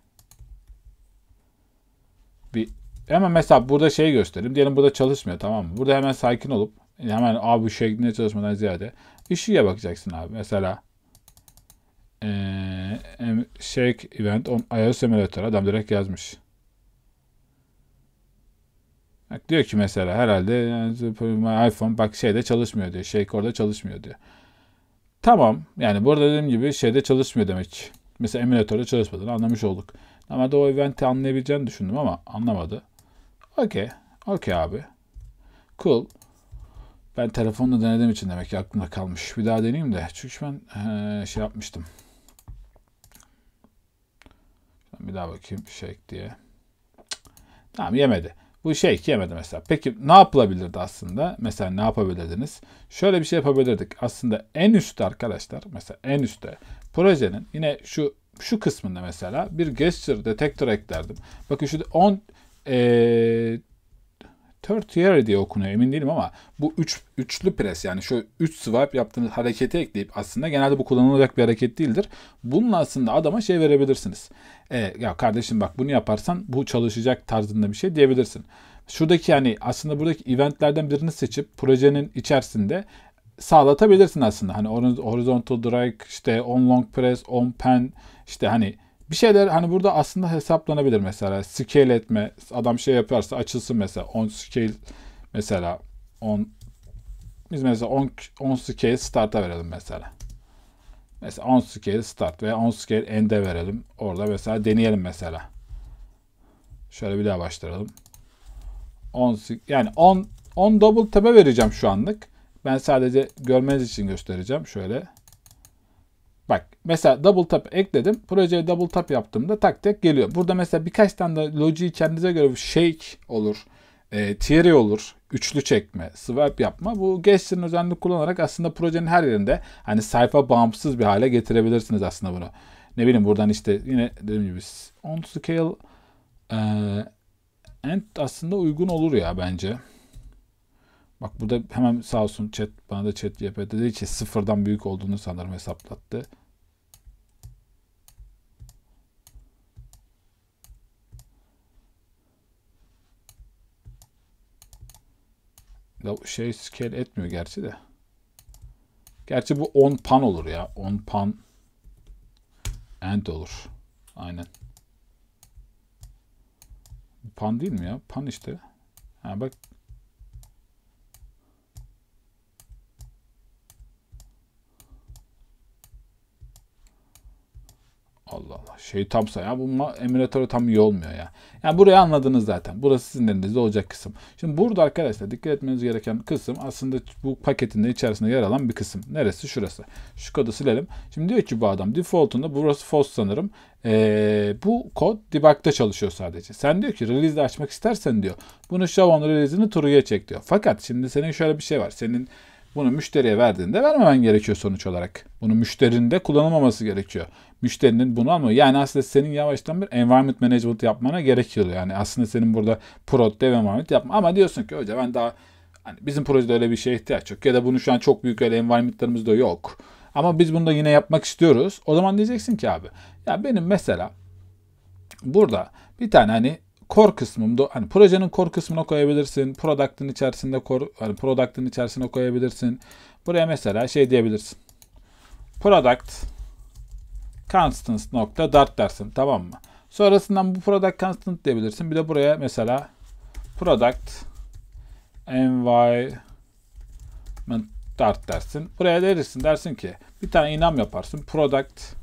bir hemen mesela burada şey göstereyim. Diyelim burada çalışmıyor tamam mı? Burada hemen sakin olup hemen abi şeklinde çalışmadan ziyade ışığa bakacaksın abi. Mesela ee, shake event on iOS emulator adam direkt yazmış. Bak diyor ki mesela herhalde yani iPhone bak şeyde çalışmıyor diyor. Shakeor'da şey çalışmıyor diyor. Tamam. Yani burada dediğim gibi şeyde çalışmıyor demek. Mesela emülatörde çalışmadığını anlamış olduk. Ama da o eventi anlayabileceğini düşündüm ama anlamadı. Okey. Okey abi. Cool. Ben telefonla denediğim için demek ki aklımda kalmış. Bir daha deneyeyim de. Çünkü ben ee, şey yapmıştım. Bir daha bakayım shake diye. Tamam yemedi. Bu şey yemedi mesela. Peki ne yapılabilirdi aslında? Mesela ne yapabilirdiniz? Şöyle bir şey yapabilirdik. Aslında en üstte arkadaşlar mesela en üstte projenin yine şu şu kısmında mesela bir gesture detector eklerdim. Bakın şurada 10 e, tertiary diye okunuyor emin değilim ama bu üç, üçlü pres yani şu üç swipe yaptığınız harekete ekleyip aslında genelde bu kullanılacak bir hareket değildir. Bununla aslında adama şey verebilirsiniz. E, ya kardeşim bak bunu yaparsan bu çalışacak tarzında bir şey diyebilirsin. Şuradaki yani aslında buradaki eventlerden birini seçip projenin içerisinde sağlatabilirsin aslında. Hani horizontal drag, işte on long press, on pen, işte hani bir şeyler hani burada aslında hesaplanabilir mesela. Scale etme. Adam şey yaparsa açılsın mesela. On scale mesela. On biz mesela 10 10 scale start'a verelim mesela. Mesela 10 scale start veya 10 scale end'e verelim. Orada mesela deneyelim mesela. Şöyle bir daha başlayalım. 10 yani 10 10 double tab'e vereceğim şu anlık. Ben sadece görmeniz için göstereceğim şöyle. Bak mesela double tap ekledim. Projeye double tap yaptığımda tak tek geliyor. Burada mesela birkaç tane de logiyi kendinize göre shake olur. E, theory olur. Üçlü çekme, swipe yapma. Bu geçsin özelliğini kullanarak aslında projenin her yerinde hani sayfa bağımsız bir hale getirebilirsiniz aslında bunu. Ne bileyim buradan işte yine dediğim gibi on scale e, and aslında uygun olur ya bence. Bak burada hemen sağ olsun chat bana da chat yapıyor dedi ki sıfırdan büyük olduğunu sanırım hesaplattı. şey scale etmiyor gerçi de. Gerçi bu 10 pan olur ya. 10 pan end olur. Aynen. Pan değil mi ya? Pan işte. Ha bak Allah Allah. Şey tamsa ya bu emülatörü tam iyi olmuyor ya. Yani burayı anladınız zaten. Burası sizin elinizde olacak kısım. Şimdi burada arkadaşlar dikkat etmeniz gereken kısım aslında bu paketin de içerisinde yer alan bir kısım. Neresi? Şurası. Şu kodu silelim. Şimdi diyor ki bu adam default'unda burası false sanırım. Ee, bu kod debug'da çalışıyor sadece. Sen diyor ki release'de açmak istersen diyor. Bunu show on release'ini true'ya çek diyor. Fakat şimdi senin şöyle bir şey var. Senin bunu müşteriye verdiğinde vermemen gerekiyor sonuç olarak. Bunu müşterinde kullanılmaması gerekiyor. Müşterinin bunu alma. Yani aslında senin yavaştan bir environment management yapmana gerekiyor. Yani aslında senin burada prod dev environment yapma. Ama diyorsun ki hoca ben daha hani bizim projede öyle bir şeye ihtiyaç yok. Ya da bunu şu an çok büyük öyle environmentlarımızda yok. Ama biz bunu da yine yapmak istiyoruz. O zaman diyeceksin ki abi ya benim mesela burada bir tane hani core kısmımda hani projenin core kısmına koyabilirsin. Product'ın içerisinde core hani product'ın içerisine koyabilirsin. Buraya mesela şey diyebilirsin. Product constant nokta dart dersin tamam mı? Sonrasından bu product constant diyebilirsin. Bir de buraya mesela product environment dart dersin. Buraya verirsin dersin ki bir tane inam yaparsın. Product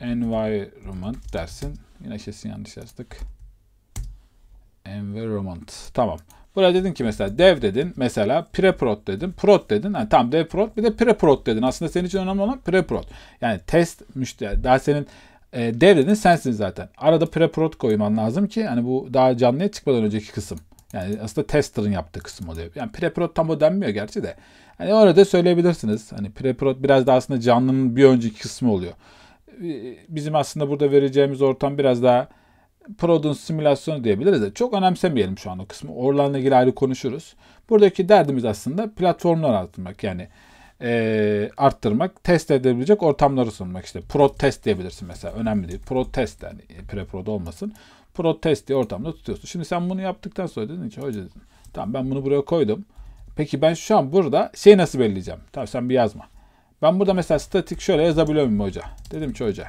environment dersin. Yine kesin yanlış yazdık. Environment. Tamam. Buraya dedin ki mesela dev dedin. Mesela preprod dedin. Prod dedin. Yani tam dev prod bir de preprod dedin. Aslında senin için önemli olan preprod. Yani test müşteri. Daha senin e, dev dedin sensin zaten. Arada preprod koyman lazım ki hani bu daha canlıya çıkmadan önceki kısım. Yani aslında tester'ın yaptığı kısım oluyor. Yani preprod tam o denmiyor gerçi de. Hani orada söyleyebilirsiniz. Hani preprod biraz daha aslında canlının bir önceki kısmı oluyor. Ee, bizim aslında burada vereceğimiz ortam biraz daha Prod'un simülasyonu diyebiliriz de çok önemsemeyelim şu an o kısmı. Oralarla ilgili ayrı konuşuruz. Buradaki derdimiz aslında platformlar arttırmak yani e, arttırmak, test edebilecek ortamları sunmak. işte Prod test diyebilirsin mesela. Önemli değil. Prod test yani pre-prod olmasın. Prod test diye ortamda tutuyorsun. Şimdi sen bunu yaptıktan sonra dedin ki hoca dedin. Tamam ben bunu buraya koydum. Peki ben şu an burada şey nasıl belirleyeceğim? Tamam sen bir yazma. Ben burada mesela statik şöyle yazabiliyor muyum hoca? Dedim ki hoca.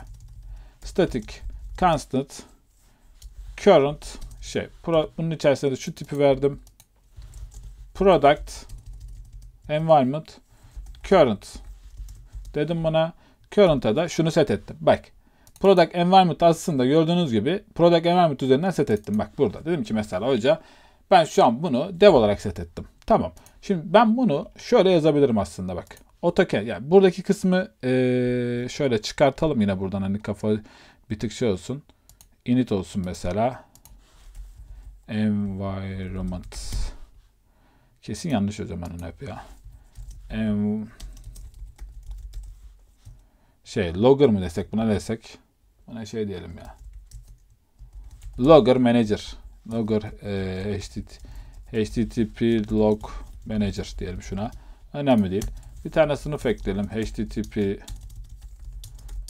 Statik constant current şey bunun içerisinde de şu tipi verdim. Product environment current dedim buna current'a da şunu set ettim. Bak product environment aslında gördüğünüz gibi product environment üzerinden set ettim. Bak burada dedim ki mesela hoca ben şu an bunu dev olarak set ettim. Tamam. Şimdi ben bunu şöyle yazabilirim aslında bak. AutoCAD yani buradaki kısmı ee, şöyle çıkartalım yine buradan hani kafa bir tık şey olsun init olsun mesela. Environment. Kesin yanlış ödemenin hep ya. En... Şey logger mı desek buna desek. Buna şey diyelim ya. Logger manager. Logger e, HTTP log manager diyelim şuna. Önemli değil. Bir tane sınıf ekleyelim. HTTP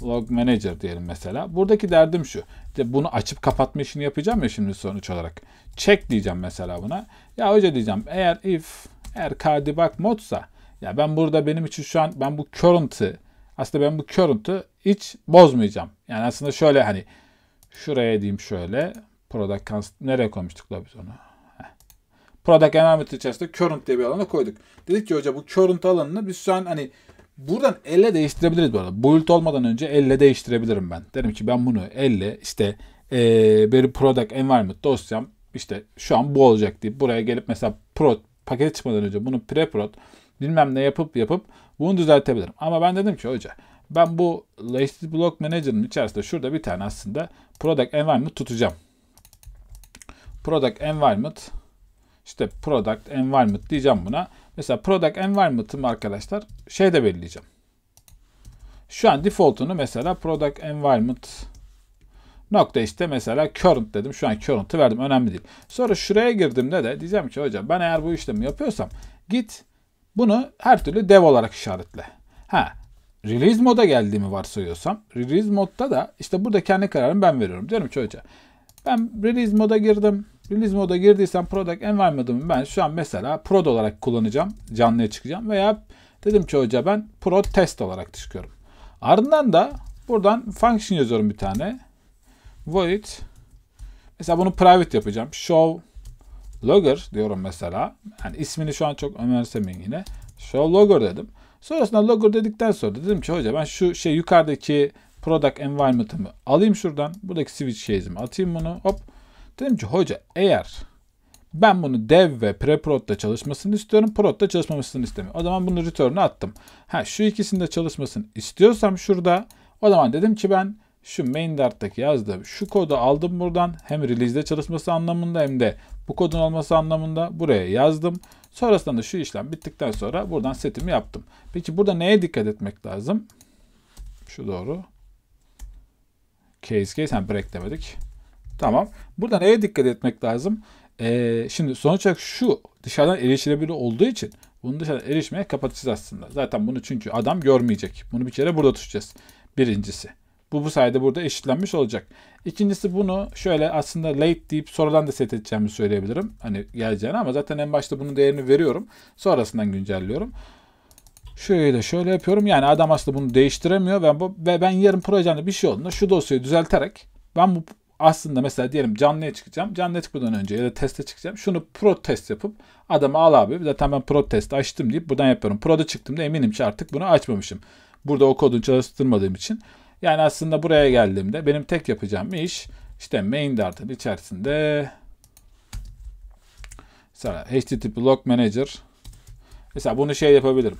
Log Manager diyelim mesela. Buradaki derdim şu. İşte bunu açıp kapatma işini yapacağım ya şimdi sonuç olarak. Check diyeceğim mesela buna. Ya hoca diyeceğim eğer if eğer kdebug modsa ya ben burada benim için şu an ben bu current'ı aslında ben bu current'ı hiç bozmayacağım. Yani aslında şöyle hani şuraya diyeyim şöyle product const nereye koymuştuk la biz onu? Heh. Product environment içerisinde current diye bir alana koyduk. Dedik ki hoca bu current alanını biz şu an hani Buradan elle değiştirebiliriz bu arada. Boyut olmadan önce elle değiştirebilirim ben. Derim ki ben bunu elle işte ee, bir product environment dosyam işte şu an bu olacak deyip buraya gelip mesela prod paket çıkmadan önce bunu pre-prod bilmem ne yapıp yapıp bunu düzeltebilirim. Ama ben dedim ki hoca ben bu Lazy Block Manager'ın içerisinde şurada bir tane aslında product environment tutacağım. Product environment işte product environment diyeceğim buna. Mesela product environment'ımı arkadaşlar şeyde belirleyeceğim. Şu an default'unu mesela product environment nokta işte mesela current dedim. Şu an current'ı verdim. Önemli değil. Sonra şuraya girdiğimde de diyeceğim ki hocam ben eğer bu işlemi yapıyorsam git bunu her türlü dev olarak işaretle. Ha release moda geldiğimi varsayıyorsam release modda da işte burada kendi kararımı ben veriyorum. Diyorum ki hoca ben release moda girdim. Release moda girdiysen product environment'ımı ben şu an mesela prod olarak kullanacağım. Canlıya çıkacağım veya dedim ki hoca ben prod test olarak çıkıyorum. Ardından da buradan function yazıyorum bir tane. Void mesela bunu private yapacağım. Show logger diyorum mesela. Yani ismini şu an çok önemsemeyin yine. Show logger dedim. Sonrasında logger dedikten sonra dedim ki hoca ben şu şey yukarıdaki product environment'ımı alayım şuradan. Buradaki switch case'imi atayım bunu. Hop Dedim ki hoca eğer ben bunu dev ve pre-prot'ta çalışmasını istiyorum. Prot'ta çalışmamasını istemiyorum. O zaman bunu return'e attım. Ha şu ikisinde çalışmasını istiyorsam şurada o zaman dedim ki ben şu main dart'taki yazdığım şu kodu aldım buradan. Hem release'de çalışması anlamında hem de bu kodun olması anlamında buraya yazdım. Sonrasında şu işlem bittikten sonra buradan setimi yaptım. Peki burada neye dikkat etmek lazım? Şu doğru. Case case, yani break demedik. Tamam. Buradan eve dikkat etmek lazım. Ee, şimdi sonuç olarak şu dışarıdan erişilebilir olduğu için bunu dışarıdan erişmeye kapatacağız aslında. Zaten bunu çünkü adam görmeyecek. Bunu bir kere burada tutacağız. Birincisi. Bu bu sayede burada eşitlenmiş olacak. İkincisi bunu şöyle aslında late deyip sonradan da set edeceğimi söyleyebilirim. Hani geleceğini ama zaten en başta bunun değerini veriyorum. Sonrasından güncelliyorum. Şöyle şöyle yapıyorum. Yani adam aslında bunu değiştiremiyor. Ve, bu, ve ben yarın projemde bir şey olduğunda şu dosyayı düzelterek ben bu aslında mesela diyelim canlıya çıkacağım. Canlıya çıkmadan önce ya da teste çıkacağım. Şunu pro test yapıp adamı al abi. Zaten ben pro test açtım deyip buradan yapıyorum. Pro'da çıktım çıktığımda eminim ki artık bunu açmamışım. Burada o kodunu çalıştırmadığım için. Yani aslında buraya geldiğimde benim tek yapacağım iş işte main dartın içerisinde mesela http log manager mesela bunu şey yapabilirim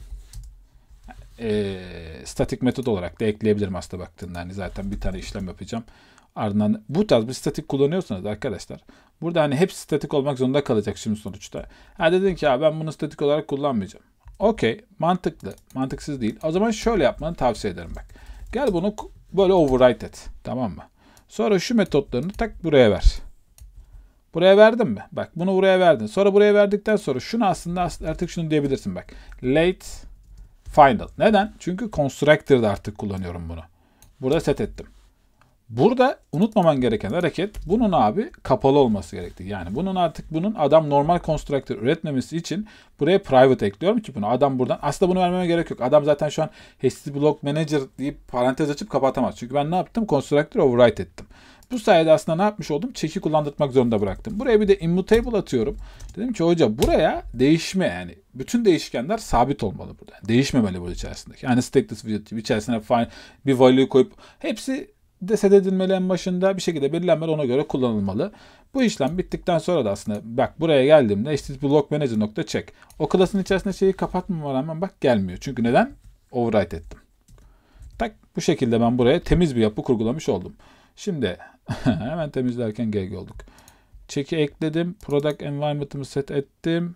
e, statik metot olarak da ekleyebilirim aslında baktığında. Hani zaten bir tane işlem yapacağım. Ardından bu tarz bir statik kullanıyorsanız arkadaşlar burada hani hep statik olmak zorunda kalacak şimdi sonuçta. Ha dedin ki ya ben bunu statik olarak kullanmayacağım. Okey mantıklı mantıksız değil. O zaman şöyle yapmanı tavsiye ederim bak. Gel bunu böyle override et tamam mı? Sonra şu metotlarını tak buraya ver. Buraya verdin mi? Bak bunu buraya verdin. Sonra buraya verdikten sonra şunu aslında artık şunu diyebilirsin bak. Late final. Neden? Çünkü constructor'da artık kullanıyorum bunu. Burada set ettim. Burada unutmaman gereken hareket bunun abi kapalı olması gerektiği. Yani bunun artık bunun adam normal constructor üretmemesi için buraya private ekliyorum ki bunu adam buradan aslında bunu vermeme gerek yok. Adam zaten şu an HTTP block manager deyip parantez açıp kapatamaz. Çünkü ben ne yaptım? Constructor override ettim. Bu sayede aslında ne yapmış oldum? Çeki kullandırmak zorunda bıraktım. Buraya bir de immutable atıyorum. Dedim ki hoca buraya değişme yani bütün değişkenler sabit olmalı burada. Yani değişmemeli burada içerisindeki. Yani stateless widget içerisine bir value koyup hepsi de edilmeli en başında bir şekilde belirlenmeli ona göre kullanılmalı. Bu işlem bittikten sonra da aslında bak buraya geldiğimde HTTP block manager nokta check. O klasın içerisinde şeyi kapatmama rağmen bak gelmiyor. Çünkü neden? Override ettim. Tak bu şekilde ben buraya temiz bir yapı kurgulamış oldum. Şimdi hemen temizlerken GG olduk. Check'i ekledim. Product environment'ımı set ettim.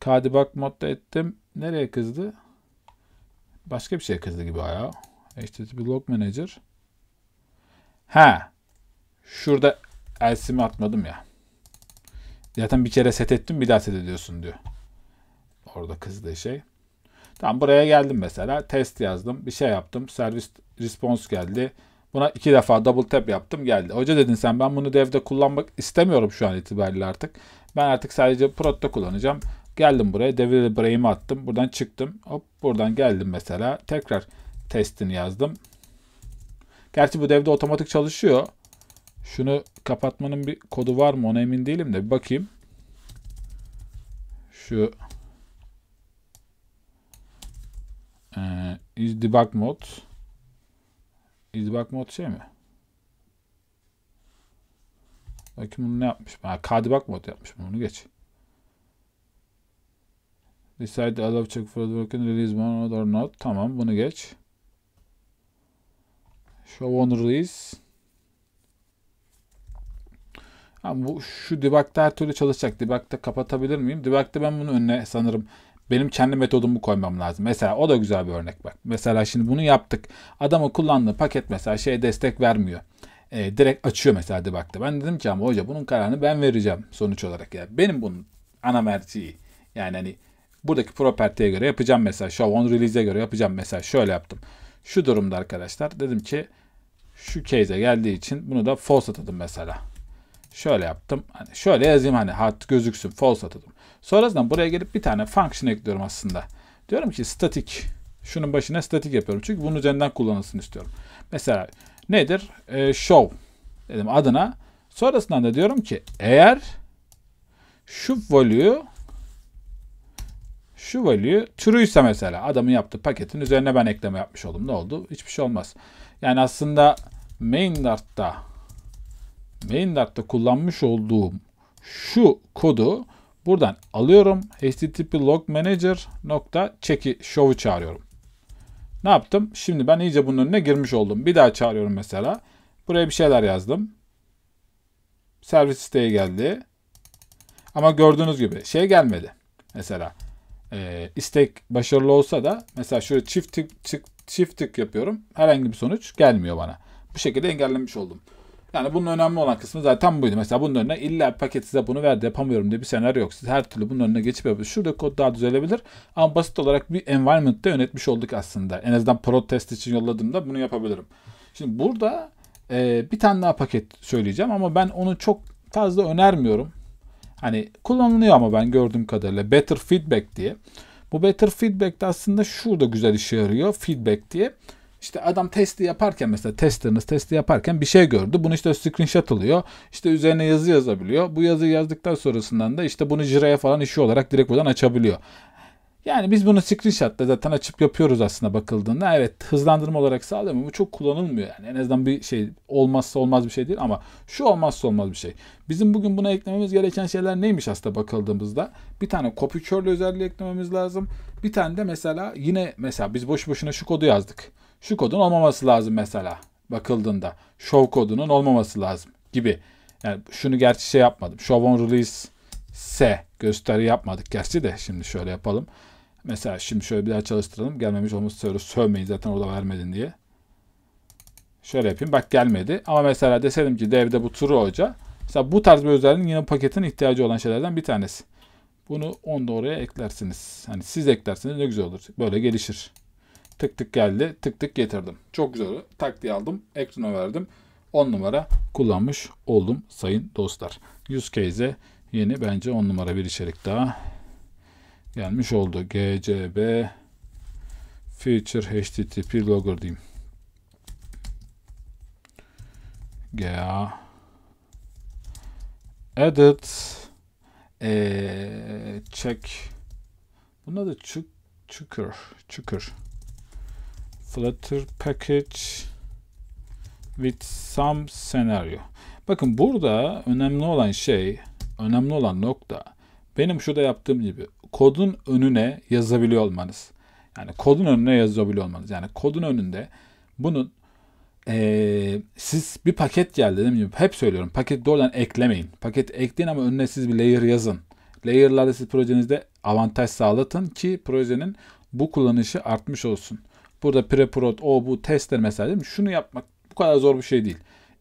Kadibak modda ettim. Nereye kızdı? Başka bir şey kızdı gibi ayağı. HTTP Log Manager. Ha. Şurada else'imi atmadım ya. Zaten bir kere set ettim bir daha set ediyorsun diyor. Orada kızdığı şey. Tamam buraya geldim mesela. Test yazdım. Bir şey yaptım. Servis response geldi. Buna iki defa double tap yaptım geldi. Hoca dedin sen ben bunu devde kullanmak istemiyorum şu an itibariyle artık. Ben artık sadece protta kullanacağım. Geldim buraya devre brain'i attım. Buradan çıktım. Hop buradan geldim mesela. Tekrar testini yazdım. Gerçi bu devde otomatik çalışıyor. Şunu kapatmanın bir kodu var mı ona emin değilim de bir bakayım. Şu ee, is debug mode is debug mode şey mi? Bakayım bunu ne yapmış? Ha, debug mode yapmış. Bunu geç. Decide allow check for the working release mode or not. Tamam bunu geç. Show on release. Ama bu şu debug'da her türlü çalışacak. Debug'da kapatabilir miyim? Debug'da ben bunun önüne sanırım benim kendi metodumu koymam lazım. Mesela o da güzel bir örnek bak. Mesela şimdi bunu yaptık. Adamı kullandığı paket mesela şeye destek vermiyor. E, direkt açıyor mesela debug'da. Ben dedim ki ama hoca bunun kararını ben vereceğim sonuç olarak. Yani benim bunun ana merciği. Yani hani buradaki property'ye göre yapacağım mesela. Show on release'e göre yapacağım mesela. Şöyle yaptım. Şu durumda arkadaşlar dedim ki şu case'e geldiği için bunu da false atadım mesela. Şöyle yaptım. Hani şöyle yazayım hani hat gözüksün false atadım. Sonrasında buraya gelip bir tane function ekliyorum aslında. Diyorum ki static Şunun başına static yapıyorum. Çünkü bunun üzerinden kullanılsın istiyorum. Mesela nedir? E, show dedim adına. Sonrasında da diyorum ki eğer şu value şu value true mesela adamın yaptığı paketin üzerine ben ekleme yapmış oldum. Ne oldu? Hiçbir şey olmaz. Yani aslında main dart'ta main dart'ta kullanmış olduğum şu kodu buradan alıyorum. http log manager nokta check'i show'u çağırıyorum. Ne yaptım? Şimdi ben iyice bunun önüne girmiş oldum. Bir daha çağırıyorum mesela. Buraya bir şeyler yazdım. Servis siteye geldi. Ama gördüğünüz gibi şey gelmedi. Mesela e, istek başarılı olsa da mesela şöyle çift tık, tık, çift tık yapıyorum. Herhangi bir sonuç gelmiyor bana. Bu şekilde engellemiş oldum. Yani bunun önemli olan kısmı zaten buydu. Mesela bunun önüne illa bir paket size bunu verdi yapamıyorum diye bir senaryo yok. Siz her türlü bunun önüne geçip yapabilirsiniz. Şurada kod daha düzelebilir. Ama basit olarak bir environmentte yönetmiş olduk aslında. En azından pro test için yolladığımda bunu yapabilirim. Şimdi burada e, bir tane daha paket söyleyeceğim ama ben onu çok fazla önermiyorum. Hani kullanılıyor ama ben gördüğüm kadarıyla better feedback diye. Bu better feedback de aslında şurada güzel işe yarıyor feedback diye. İşte adam testi yaparken mesela testeriniz testi yaparken bir şey gördü. Bunu işte screenshot alıyor. İşte üzerine yazı yazabiliyor. Bu yazıyı yazdıktan sonrasından da işte bunu Jira'ya falan işi olarak direkt buradan açabiliyor. Yani biz bunu screenshot'ta zaten açıp yapıyoruz aslında bakıldığında. Evet hızlandırma olarak sağlıyor ama bu çok kullanılmıyor yani. En azından bir şey olmazsa olmaz bir şey değil ama şu olmazsa olmaz bir şey. Bizim bugün buna eklememiz gereken şeyler neymiş aslında bakıldığımızda? Bir tane copy curl özelliği eklememiz lazım. Bir tane de mesela yine mesela biz boş boşuna şu kodu yazdık. Şu kodun olmaması lazım mesela bakıldığında. Show kodunun olmaması lazım gibi. Yani şunu gerçi şey yapmadım. Show on release se gösteri yapmadık gerçi de şimdi şöyle yapalım. Mesela şimdi şöyle bir daha çalıştıralım. Gelmemiş olması söyle sövmeyin zaten orada vermedin diye. Şöyle yapayım. Bak gelmedi. Ama mesela deseydim ki devde bu turu hoca. Mesela bu tarz bir özelliğin yine paketin ihtiyacı olan şeylerden bir tanesi. Bunu onda oraya eklersiniz. Hani siz eklerseniz ne güzel olur. Böyle gelişir. Tık tık geldi. Tık tık getirdim. Çok güzel oldu. Tak diye aldım. Ekrana verdim. 10 numara kullanmış oldum sayın dostlar. 100 case'e yeni bence 10 numara bir içerik daha gelmiş oldu. GCB feature http logger diyeyim. GA edit ee, check buna da çukur, çukur. flutter package with some scenario. bakın burada önemli olan şey önemli olan nokta benim şurada yaptığım gibi kodun önüne yazabiliyor olmanız. Yani kodun önüne yazabiliyor olmanız. Yani kodun önünde bunun ee, siz bir paket geldi dediğim gibi hep söylüyorum paket doğrudan eklemeyin. Paket ekleyin ama önüne siz bir layer yazın. Layer'larda siz projenizde avantaj sağlatın ki projenin bu kullanışı artmış olsun. Burada pre-prod, o bu testler mesela değil mi? Şunu yapmak bu kadar zor bir şey değil.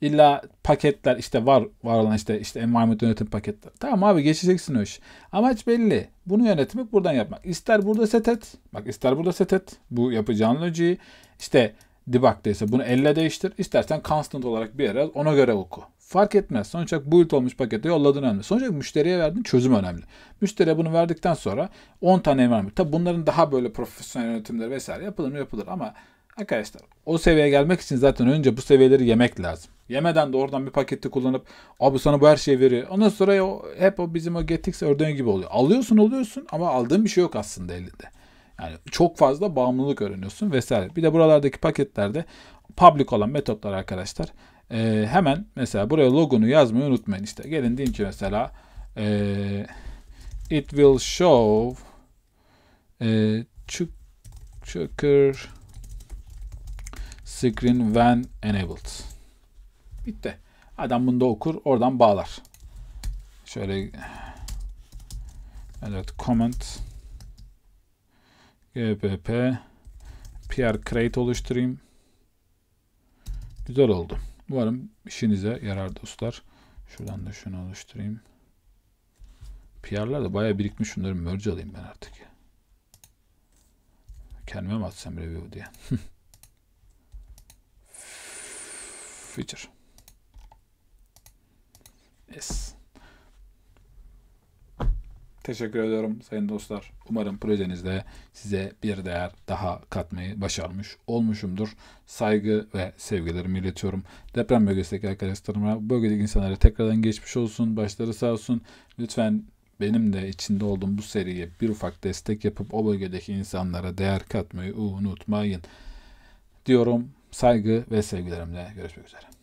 İlla paketler işte var var olan işte işte environment yönetim paketleri. Tamam abi geçeceksin o iş. Amaç belli. Bunu yönetmek buradan yapmak. İster burada set et. Bak ister burada set et. Bu yapacağın lojiyi. İşte debug'daysa bunu elle değiştir. İstersen constant olarak bir yere ona göre oku. Fark etmez. Sonuç olarak build olmuş paketi yolladın önemli. Sonuç olarak müşteriye verdin çözüm önemli. Müşteriye bunu verdikten sonra 10 tane environment. Tabi bunların daha böyle profesyonel yönetimleri vesaire yapılır mı yapılır ama Arkadaşlar o seviyeye gelmek için zaten önce bu seviyeleri yemek lazım. Yemeden de oradan bir paketi kullanıp abi sana bu her şeyi veriyor. Ondan sonra o, hep o bizim o Getix örneği gibi oluyor. Alıyorsun alıyorsun, ama aldığın bir şey yok aslında elinde. Yani çok fazla bağımlılık öğreniyorsun vesaire. Bir de buralardaki paketlerde public olan metotlar arkadaşlar. E, hemen mesela buraya logonu yazmayı unutmayın işte. Gelin diyeyim ki mesela e, it will show e, Chucker Screen when enabled. Bitti. Adam bunu da okur. Oradan bağlar. Şöyle evet comment gpp PR crate oluşturayım. Güzel oldu. Umarım işinize yarar dostlar. Şuradan da şunu oluşturayım. PR'lar da bayağı birikmiş. Şunları merge alayım ben artık. Kendime mi atsam review diye. feature. Yes. Teşekkür ediyorum sayın dostlar. Umarım projenizde size bir değer daha katmayı başarmış olmuşumdur. Saygı ve sevgilerimi iletiyorum. Deprem bölgesindeki arkadaşlarıma, bölgedeki insanlara tekrardan geçmiş olsun, başları sağ olsun. Lütfen benim de içinde olduğum bu seriye bir ufak destek yapıp o bölgedeki insanlara değer katmayı unutmayın diyorum. Saygı ve sevgilerimle görüşmek üzere.